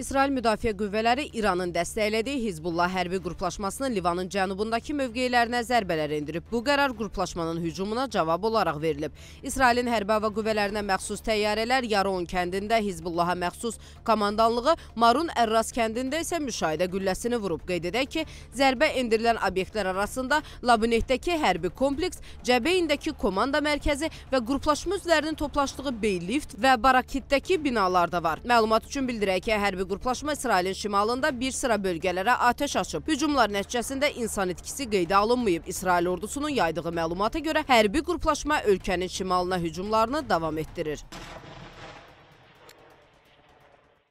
İsrail Müdafiə Qüvvələri İranın dəstəklədiyi Hizbullah hərbi qruplaşmasının Livanın cənubundakı mövqeylərinə zərbələr endirib. Bu qərar qruplaşmanın hücumuna cavab olaraq verilib. İsrailin hərbi hava qüvvələrinə məxsus təyyarələr Yaron kəndində Hizbullaha məxsus komandanlığı, Marun Ərras kəndində isə müşahidə gülləsini vurub. Qeyd edək ki, zərbə endirilən obyektlər arasında Labinetdəki hərbi kompleks, Cəbeyindəki komanda mərkəzi və qruplaşma üzvlərinin toplaşdığı Beylift və Barakitdəki binalar da var. Məlumat üçün bildirək ki, hərbi Qruplaşma İsrailin şimalında bir sıra bölgələrə atəş açıb. Hücumlar nəticəsində insan itkisi qeydə alınmayıb. İsrail ordusunun yaydığı məlumata görə hərbi qruplaşma ölkənin şimalına hücumlarını davam etdirir.